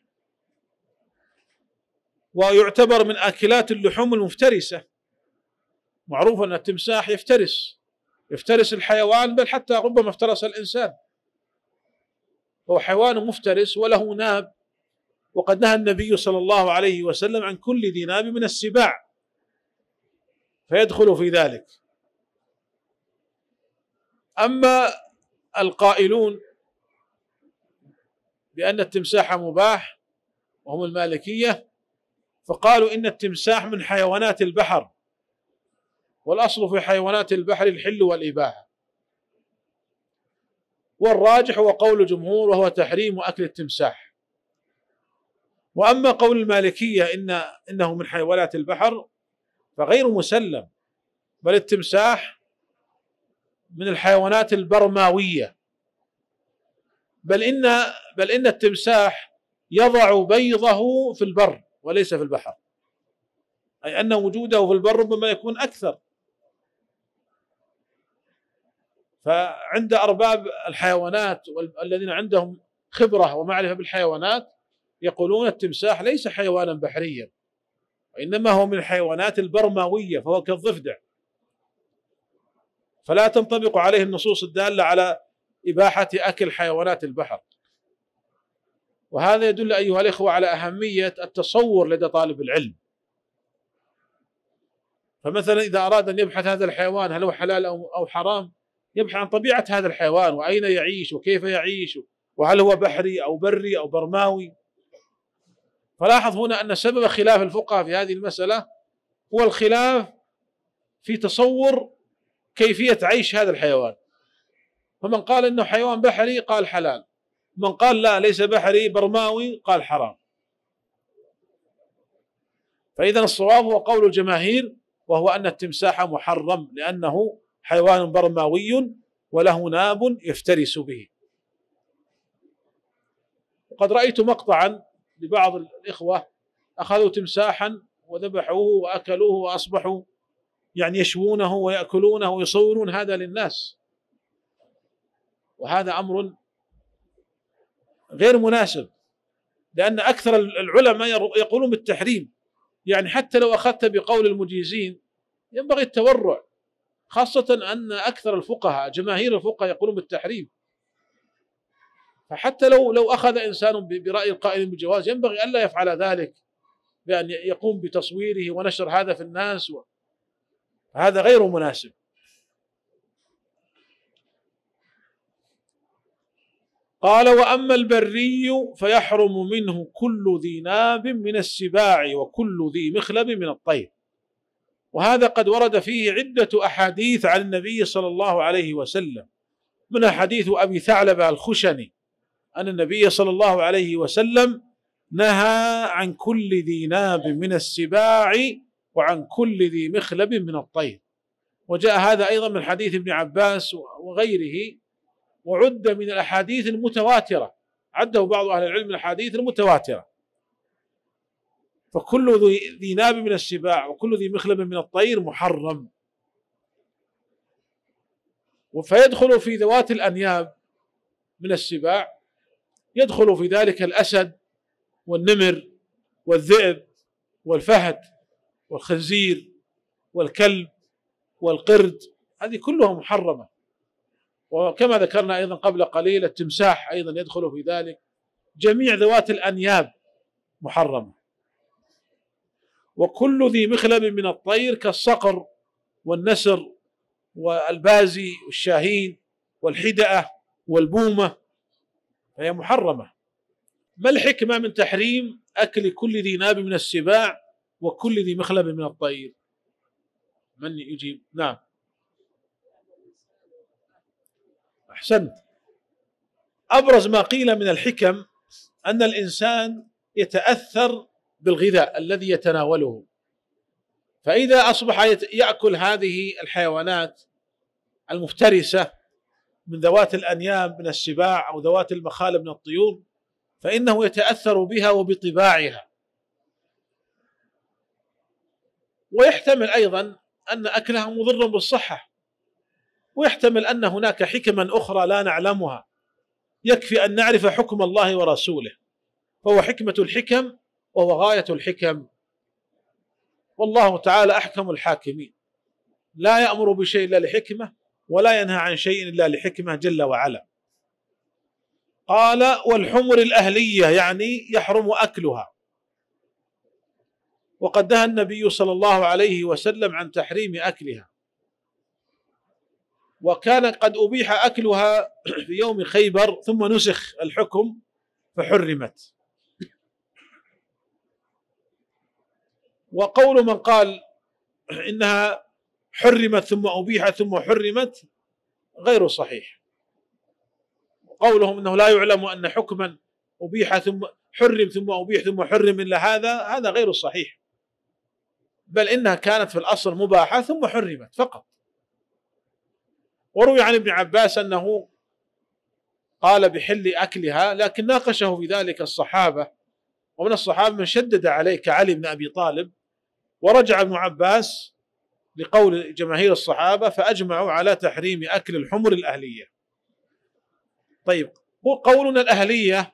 ويعتبر من اكلات اللحوم المفترسه معروف ان التمساح يفترس يفترس الحيوان بل حتى ربما افترس الانسان هو حيوان مفترس وله ناب وقد نهى النبي صلى الله عليه وسلم عن كل ذي ناب من السباع فيدخل في ذلك أما القائلون بأن التمساح مباح وهم المالكية فقالوا إن التمساح من حيوانات البحر والأصل في حيوانات البحر الحل والإباحة والراجح هو قول جمهور وهو تحريم أكل التمساح واما قول المالكيه ان انه من حيوانات البحر فغير مسلم بل التمساح من الحيوانات البرماويه بل ان بل ان التمساح يضع بيضه في البر وليس في البحر اي ان وجوده في البر ربما يكون اكثر فعند ارباب الحيوانات والذين عندهم خبره ومعرفه بالحيوانات يقولون التمساح ليس حيوانا بحريا وإنما هو من الحيوانات البرماوية فهو كالضفدع فلا تنطبق عليه النصوص الدالة على إباحة أكل حيوانات البحر وهذا يدل أيها الإخوة على أهمية التصور لدى طالب العلم فمثلا إذا أراد أن يبحث هذا الحيوان هل هو حلال أو حرام يبحث عن طبيعة هذا الحيوان وأين يعيش وكيف يعيش وهل هو بحري أو بري أو برماوي فلاحظ هنا أن سبب خلاف الفقهاء في هذه المسألة هو الخلاف في تصور كيفية عيش هذا الحيوان فمن قال انه حيوان بحري قال حلال من قال لا ليس بحري برماوي قال حرام فإذا الصواب هو قول الجماهير وهو أن التمساح محرم لأنه حيوان برماوي وله ناب يفترس به وقد رأيت مقطعا لبعض الإخوة أخذوا تمساحا وذبحوه وأكلوه وأصبحوا يعني يشوونه ويأكلونه ويصورون هذا للناس وهذا أمر غير مناسب لأن أكثر العلماء يقولون بالتحريم يعني حتى لو أخذت بقول المجيزين ينبغي التورع خاصة أن أكثر الفقهاء جماهير الفقهاء يقولون بالتحريم فحتى لو لو اخذ انسان براي القائل بالجواز ينبغي الا يفعل ذلك بان يقوم بتصويره ونشر هذا في الناس هذا غير مناسب قال واما البري فيحرم منه كل ذي ناب من السباع وكل ذي مخلب من الطير وهذا قد ورد فيه عده احاديث عن النبي صلى الله عليه وسلم منها حديث ابي ثعلبه الخشني أن النبي صلى الله عليه وسلم نهى عن كل ذي ناب من السباع وعن كل ذي مخلب من الطير وجاء هذا أيضا من حديث ابن عباس وغيره وعد من الأحاديث المتواترة عده بعض أهل العلم الأحاديث المتواترة فكل ذي ناب من السباع وكل ذي مخلب من الطير محرم فيدخل في ذوات الأنياب من السباع يدخل في ذلك الاسد والنمر والذئب والفهد والخنزير والكلب والقرد هذه كلها محرمه وكما ذكرنا ايضا قبل قليل التمساح ايضا يدخل في ذلك جميع ذوات الانياب محرمه وكل ذي مخلب من الطير كالصقر والنسر والبازي والشاهين والحدأة والبومة فهي محرمة ما الحكمة من تحريم أكل كل ذي ناب من السباع وكل ذي مخلب من الطير من يجيب نعم أحسنت أبرز ما قيل من الحكم أن الإنسان يتأثر بالغذاء الذي يتناوله فإذا أصبح يأكل هذه الحيوانات المفترسة من ذوات الأنيام من السباع أو ذوات المخالب من الطيور فإنه يتأثر بها وبطباعها ويحتمل أيضا أن أكلها مضر بالصحة ويحتمل أن هناك حكما أخرى لا نعلمها يكفي أن نعرف حكم الله ورسوله فهو حكمة الحكم وهو غاية الحكم والله تعالى أحكم الحاكمين لا يأمر بشيء إلا لحكمة ولا ينهى عن شيء الا لحكمه جل وعلا قال والحمر الاهليه يعني يحرم اكلها وقد نهى النبي صلى الله عليه وسلم عن تحريم اكلها وكان قد ابيح اكلها في يوم خيبر ثم نسخ الحكم فحرمت وقول من قال انها حرمت ثم أبيحت ثم حرمت غير صحيح قولهم أنه لا يعلم أن حكما أبيح ثم حرم ثم أبيح ثم حرم إلا هذا هذا غير صحيح بل إنها كانت في الأصل مباحة ثم حرمت فقط وروي عن ابن عباس أنه قال بحل أكلها لكن ناقشه في ذلك الصحابة ومن الصحابة من شدد عليه كعلي بن أبي طالب ورجع ابن عباس لقول جماهير الصحابة فأجمعوا على تحريم أكل الحمر الأهلية طيب قولنا الأهلية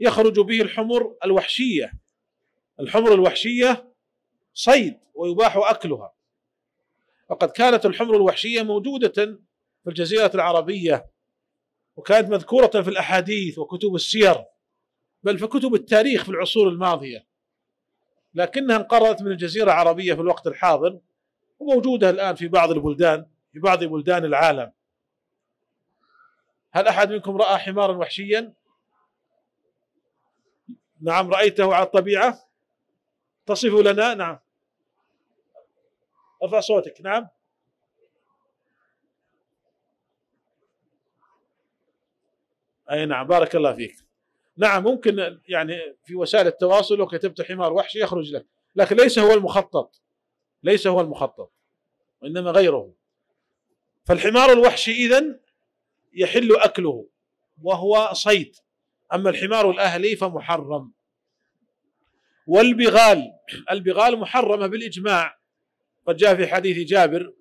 يخرج به الحمر الوحشية الحمر الوحشية صيد ويباح أكلها وقد كانت الحمر الوحشية موجودة في الجزيرة العربية وكانت مذكورة في الأحاديث وكتب السير بل في كتب التاريخ في العصور الماضية لكنها انقرضت من الجزيرة العربية في الوقت الحاضر وموجودة الآن في بعض البلدان في بعض بلدان العالم هل أحد منكم رأى حمارا وحشيا؟ نعم رأيته على الطبيعة تصفه لنا نعم ارفع صوتك نعم اي نعم بارك الله فيك نعم ممكن يعني في وسائل التواصل لو كتبت حمار وحشي يخرج لك لكن ليس هو المخطط ليس هو المخطط وإنما غيره فالحمار الوحشي إذا يحل أكله وهو صيد أما الحمار الأهلي فمحرم والبغال البغال محرمة بالإجماع قد جاء في حديث جابر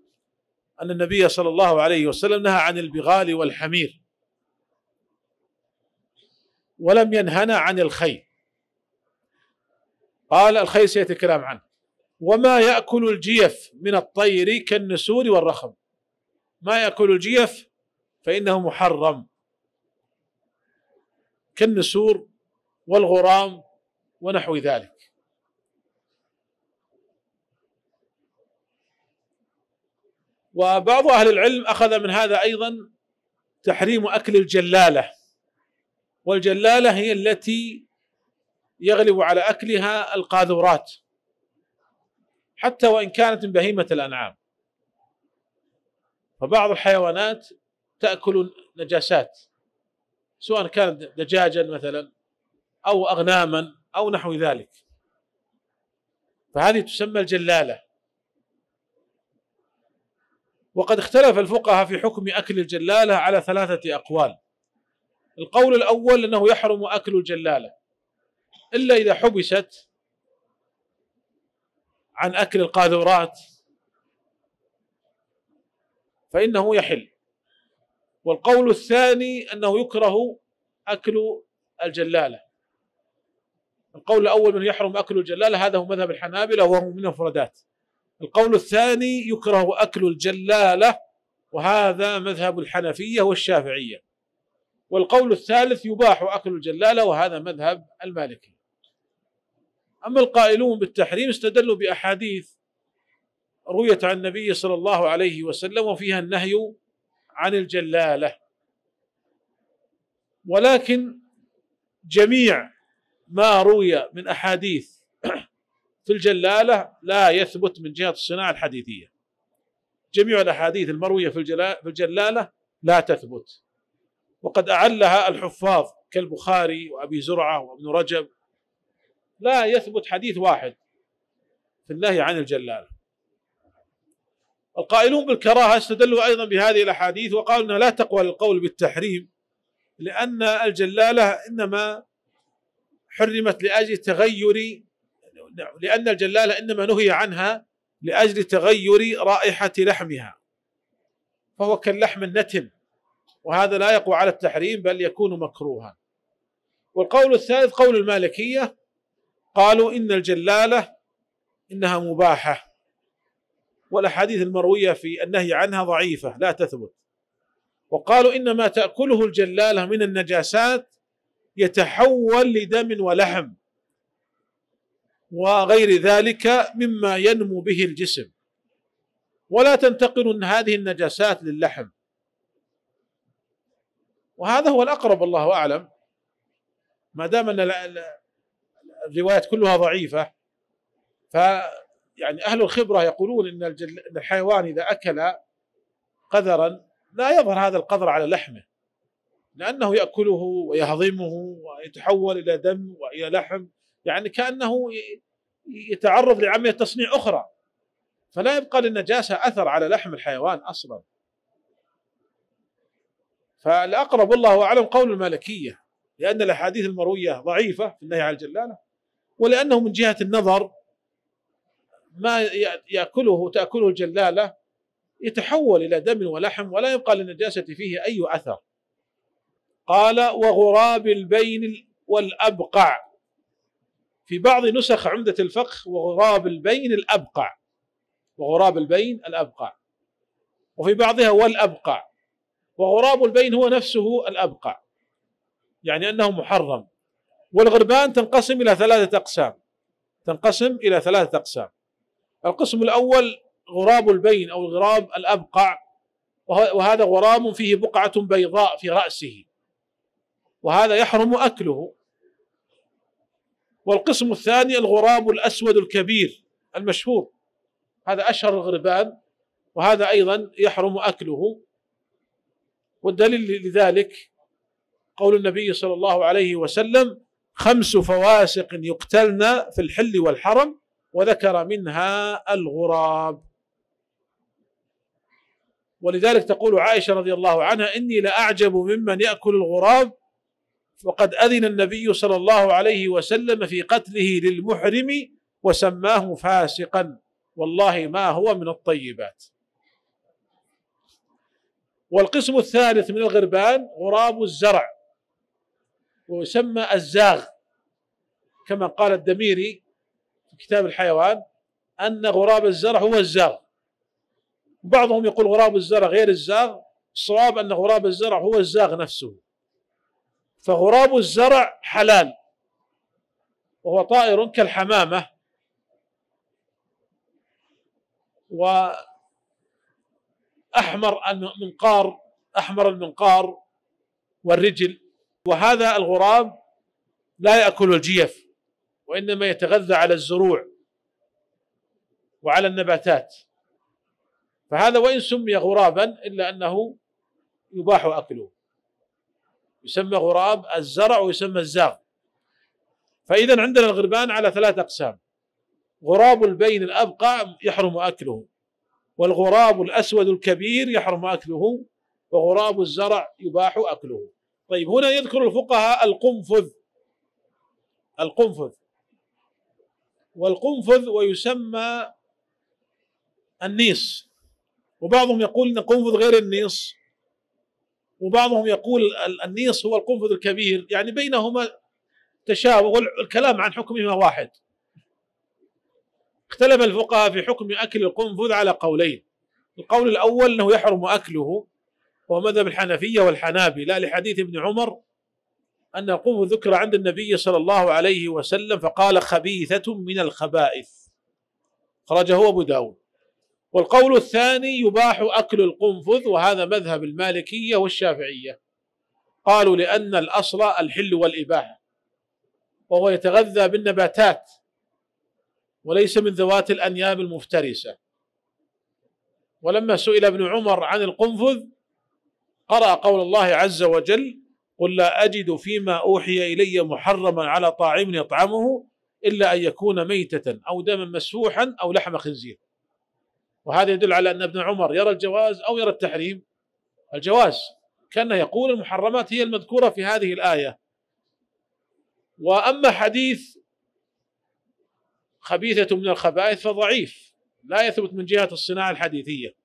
أن النبي صلى الله عليه وسلم نهى عن البغال والحمير ولم ينهنا عن الخيل قال الخيل سيأتي الكلام عنه وما يأكل الجيف من الطير كالنسور والرخم ما يأكل الجيف فإنه محرم كالنسور والغرام ونحو ذلك وبعض أهل العلم أخذ من هذا أيضا تحريم أكل الجلالة والجلالة هي التي يغلب على أكلها القاذورات حتى وان كانت من بهيمه الانعام فبعض الحيوانات تاكل نجاسات سواء كانت دجاجا مثلا او اغناما او نحو ذلك فهذه تسمى الجلاله وقد اختلف الفقهاء في حكم اكل الجلاله على ثلاثه اقوال القول الاول انه يحرم اكل الجلاله الا اذا حبست عن أكل القاذورات فإنه يحل والقول الثاني أنه يكره أكل الجلالة القول الأول من يحرم أكل الجلالة هذا هو مذهب الحنابلة وهو من المفردات القول الثاني يكره أكل الجلالة وهذا مذهب الحنفية والشافعية والقول الثالث يباح أكل الجلالة وهذا مذهب المالكي أما القائلون بالتحريم استدلوا بأحاديث رويت عن النبي صلى الله عليه وسلم وفيها النهي عن الجلاله ولكن جميع ما روي من احاديث في الجلاله لا يثبت من جهه الصناعه الحديثيه جميع الاحاديث المرويه في الجلاله لا تثبت وقد اعلها الحفاظ كالبخاري وابي زرعه وابن رجب لا يثبت حديث واحد في النهي عن الجلالة القائلون بالكراهة استدلوا أيضا بهذه الأحاديث وقالوا أنها لا تقوى للقول بالتحريم لأن الجلالة إنما حرمت لأجل تغير لأن الجلالة إنما نهي عنها لأجل تغير رائحة لحمها فهو كاللحم النتن وهذا لا يقوى على التحريم بل يكون مكروها والقول الثالث قول المالكية قالوا إن الجلالة إنها مباحة والأحاديث المروية في النهي عنها ضعيفة لا تثبت وقالوا إن ما تأكله الجلالة من النجاسات يتحول لدم ولحم وغير ذلك مما ينمو به الجسم ولا تنتقل هذه النجاسات للحم وهذا هو الأقرب الله أعلم ما دام أن الروايات كلها ضعيفة ف يعني أهل الخبرة يقولون إن, الحيوان إذا أكل قذرا لا يظهر هذا القذر على لحمه لأنه يأكله ويهضمه ويتحول إلى دم وإلى لحم يعني كأنه يتعرض لعملية تصنيع أخرى فلا يبقى للنجاسة أثر على لحم الحيوان أصلا فالأقرب والله أعلم قول المالكية لأن الأحاديث المروية ضعيفة في النهي عن الجلالة ولأنه من جهة النظر ما يأكله تأكله الجلالة يتحول إلى دم ولحم ولا يبقى للنجاسة فيه أي أثر قال وغراب البين والأبقع في بعض نسخ عمدة الفقه وغراب البين الأبقع وغراب البين الأبقع وفي بعضها والأبقع وغراب البين هو نفسه الأبقع يعني أنه محرم والغربان تنقسم إلى ثلاثة أقسام تنقسم إلى ثلاثة أقسام القسم الأول غراب البين أو الغراب الأبقع وهذا غرام فيه بقعة بيضاء في رأسه وهذا يحرم أكله والقسم الثاني الغراب الأسود الكبير المشهور هذا أشهر الغربان وهذا أيضا يحرم أكله والدليل لذلك قول النبي صلى الله عليه وسلم خمس فواسق يقتلن في الحل والحرم وذكر منها الغراب ولذلك تقول عائشة رضي الله عنها إني لأعجب ممن يأكل الغراب وقد أذن النبي صلى الله عليه وسلم في قتله للمحرم وسماه فاسقا والله ما هو من الطيبات والقسم الثالث من الغربان غراب الزرع ويسمى الزاغ كما قال الدميري في كتاب الحيوان أن غراب الزرع هو الزاغ بعضهم يقول غراب الزرع غير الزاغ الصواب أن غراب الزرع هو الزاغ نفسه فغراب الزرع حلال وهو طائر كالحمامة وأحمر المنقار أحمر المنقار والرجل وهذا الغراب لا يأكل الجيف وإنما يتغذى على الزروع وعلى النباتات فهذا وإن سمي غرابا إلا أنه يباح أكله يسمى غراب الزرع ويسمى الزاغ فإذا عندنا الغربان على ثلاث أقسام غراب البين الأبقع يحرم أكله والغراب الأسود الكبير يحرم أكله وغراب الزرع يباح أكله طيب هنا يذكر الفقهاء القنفذ القنفذ والقنفذ ويسمى النيس وبعضهم يقول ان القنفذ غير النيس وبعضهم يقول النيس هو القنفذ الكبير يعني بينهما تشابه والكلام عن حكمهما واحد اختلف الفقهاء في حكم اكل القنفذ على قولين القول الاول انه يحرم اكله وهو مذهب الحنفية والحنابلة لحديث ابن عمر أن القوم ذكر عند النبي صلى الله عليه وسلم فقال خبيثة من الخبائث خرجه أبو داود والقول الثاني يباح أكل القنفذ وهذا مذهب المالكية والشافعية قالوا لأن الأصل الحل والإباحة وهو يتغذى بالنباتات وليس من ذوات الأنياب المفترسة ولما سئل ابن عمر عن القنفذ قرأ قول الله عز وجل قل لا أجد فيما أوحي إلي محرما على طاعم يطعمه إلا أن يكون ميتة أو دما مسفوحا أو لحم خنزير وهذا يدل على أن ابن عمر يرى الجواز أو يرى التحريم الجواز كان يقول المحرمات هي المذكورة في هذه الآية وأما حديث خبيثة من الخبائث فضعيف لا يثبت من جهة الصناعة الحديثية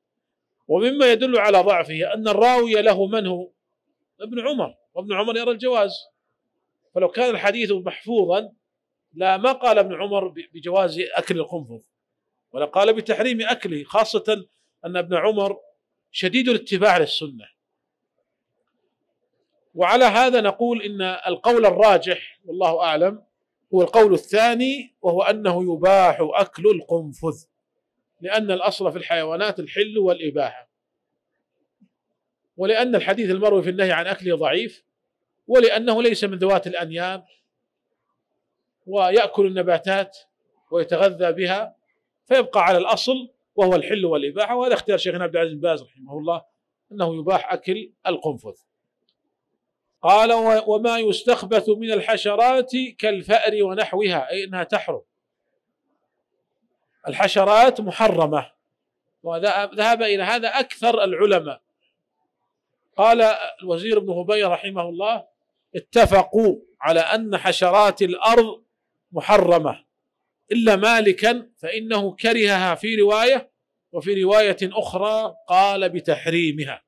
ومما يدل على ضعفه أن الراوي له من هو ابن عمر وابن عمر يرى الجواز فلو كان الحديث محفوظا لا ما قال ابن عمر بجواز أكل القنفذ ولا قال بتحريم أكله خاصة أن ابن عمر شديد الاتباع للسنة وعلى هذا نقول إن القول الراجح والله أعلم هو القول الثاني وهو أنه يباح أكل القنفذ لأن الأصل في الحيوانات الحل والإباحة ولأن الحديث المروي في النهي عن أكله ضعيف ولأنه ليس من ذوات الأنياب ويأكل النباتات ويتغذى بها فيبقى على الأصل وهو الحل والإباحة وهذا اختيار شيخنا عبد العزيز بن باز رحمه الله أنه يباح أكل القنفذ قال وما يستخبث من الحشرات كالفأر ونحوها أي أنها تحرم الحشرات محرمة وذهب إلى هذا أكثر العلماء قال الوزير ابن هبي رحمه الله اتفقوا على أن حشرات الأرض محرمة إلا مالكا فإنه كرهها في رواية وفي رواية أخرى قال بتحريمها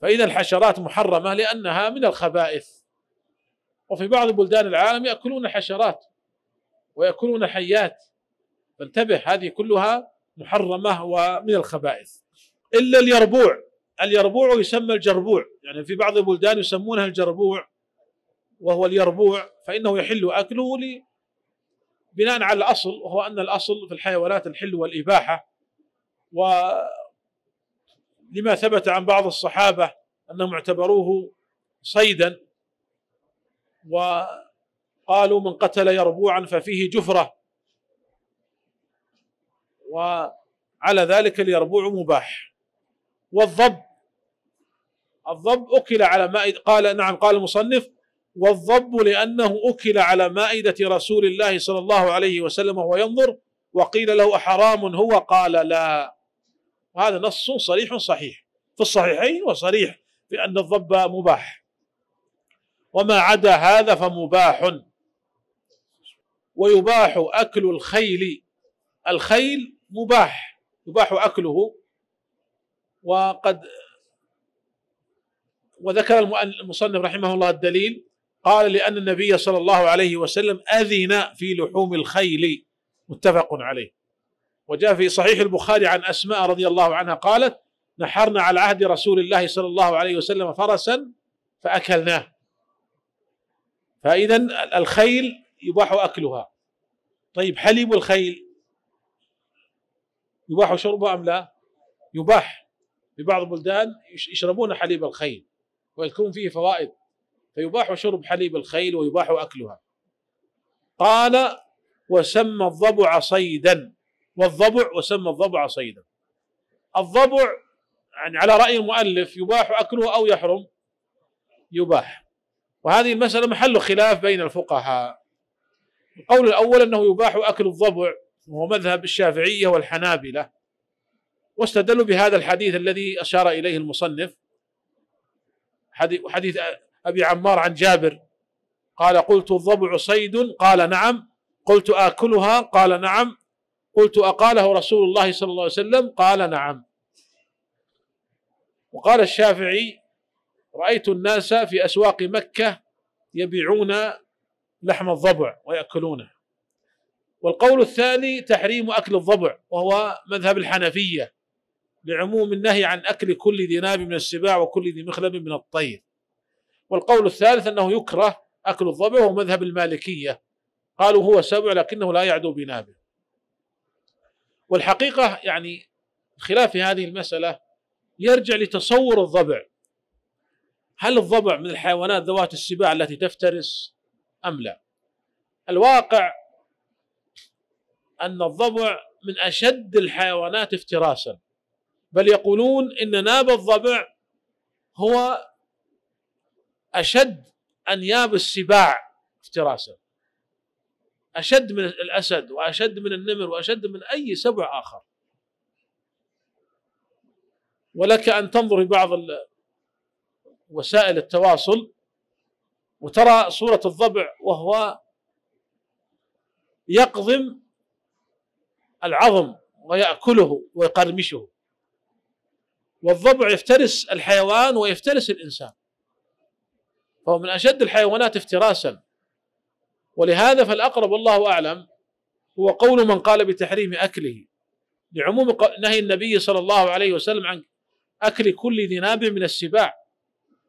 فإذا الحشرات محرمة لأنها من الخبائث وفي بعض بلدان العالم يأكلون الحشرات ويكونون حيات فانتبه هذه كلها محرمة ومن الخبائث إلا اليربوع اليربوع يسمى الجربوع يعني في بعض البلدان يسمونها الجربوع وهو اليربوع فإنه يحل أكله بناء على الأصل وهو أن الأصل في الحيوانات الحل والإباحة ولما ثبت عن بعض الصحابة أنهم اعتبروه صيدا و قالوا من قتل يربوعا ففيه جفرة وعلى ذلك اليربوع مباح والضب الضب أكل على مائدة قال نعم قال المصنف والضب لأنه أكل على مائدة رسول الله صلى الله عليه وسلم وهو ينظر وقيل له أحرام هو قال لا وهذا نص صريح صحيح في الصحيحين وصريح بأن الضب مباح وما عدا هذا فمباح ويباح أكل الخيل الخيل مباح يباح أكله وقد وذكر المصنف رحمه الله الدليل قال لأن النبي صلى الله عليه وسلم أذن في لحوم الخيل متفق عليه وجاء في صحيح البخاري عن أسماء رضي الله عنها قالت نحرنا على عهد رسول الله صلى الله عليه وسلم فرسا فأكلناه فإذا الخيل يباح اكلها طيب حليب الخيل يباح شربه ام لا؟ يباح في بعض البلدان يشربون حليب الخيل ويكون فيه فوائد فيباح شرب حليب الخيل ويباح اكلها قال وسمى الضبع صيدا والضبع وسمى الضبع صيدا الضبع يعني على راي المؤلف يباح اكله او يحرم يباح وهذه المساله محل خلاف بين الفقهاء القول الأول أنه يباح أكل الضبع وهو مذهب الشافعية والحنابلة واستدلوا بهذا الحديث الذي أشار إليه المصنف حديث أبي عمار عن جابر قال قلت الضبع صيد قال نعم قلت آكلها قال نعم قلت أقاله رسول الله صلى الله عليه وسلم قال نعم وقال الشافعي رأيت الناس في أسواق مكة يبيعون لحم الضبع ويأكلونه والقول الثاني تحريم أكل الضبع وهو مذهب الحنفية لعموم النهي عن أكل كل ذي ناب من السباع وكل ذي مخلب من الطير والقول الثالث أنه يكره أكل الضبع وهو مذهب المالكية قالوا هو سبع لكنه لا يعدو بنابه والحقيقة يعني الخلاف في هذه المسألة يرجع لتصور الضبع هل الضبع من الحيوانات ذوات السباع التي تفترس أم لا الواقع أن الضبع من أشد الحيوانات افتراسا بل يقولون إن ناب الضبع هو أشد أنياب السباع افتراسا أشد من الأسد وأشد من النمر وأشد من أي سبع آخر ولك أن تنظر بعض وسائل التواصل وترى صورة الضبع وهو يقضم العظم ويأكله ويقرمشه والضبع يفترس الحيوان ويفترس الإنسان فهو من أشد الحيوانات افتراسا ولهذا فالأقرب الله أعلم هو قول من قال بتحريم أكله لعموم نهي النبي صلى الله عليه وسلم عن أكل كل ذي ناب من السباع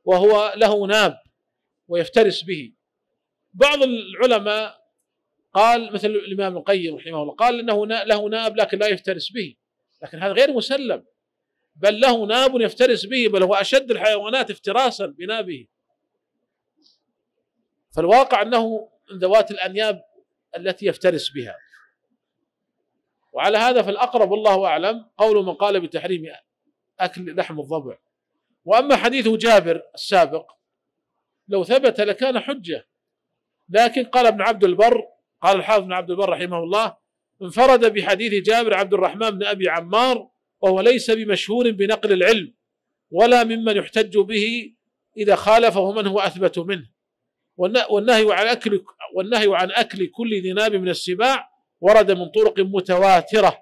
وهو له ناب ويفترس به بعض العلماء قال مثل الإمام القيم رحمه الله قال أنه له ناب لكن لا يفترس به لكن هذا غير مسلم بل له ناب يفترس به بل هو أشد الحيوانات افتراسا بنابه فالواقع أنه من ذوات الأنياب التي يفترس بها وعلى هذا فالأقرب والله أعلم قول من قال بتحريم أكل لحم الضبع وأما حديث جابر السابق لو ثبت لكان حجة لكن قال ابن عبد البر قال الحافظ ابن عبد البر رحمه الله انفرد بحديث جابر عبد الرحمن بن أبي عمار وهو ليس بمشهور بنقل العلم ولا ممن يحتج به إذا خالفه من هو أثبت منه والنهي عن أكل والنهي عن أكل كل ذناب من السباع ورد من طرق متواترة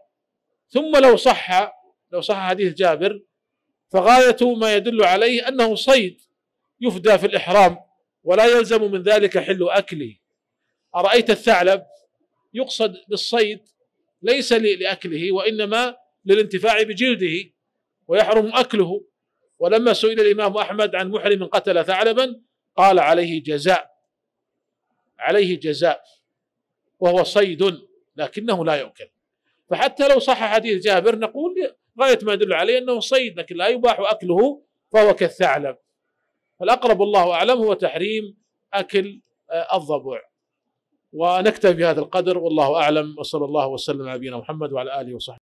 ثم لو صح لو صح حديث جابر فغاية ما يدل عليه أنه صيد يفدى في الإحرام ولا يلزم من ذلك حل أكله أرأيت الثعلب يقصد بالصيد ليس لأكله وإنما للانتفاع بجلده ويحرم أكله ولما سئل الإمام أحمد عن محرم قتل ثعلبا قال عليه جزاء عليه جزاء وهو صيد لكنه لا يؤكل فحتى لو صح حديث جابر نقول غاية ما يدل عليه أنه صيد لكن لا يباح أكله فهو كالثعلب فالأقرب الله أعلم هو تحريم أكل آه، الضبع ونكتفي بهذا القدر والله أعلم وصلى الله وسلم على نبينا محمد وعلى آله وصحبه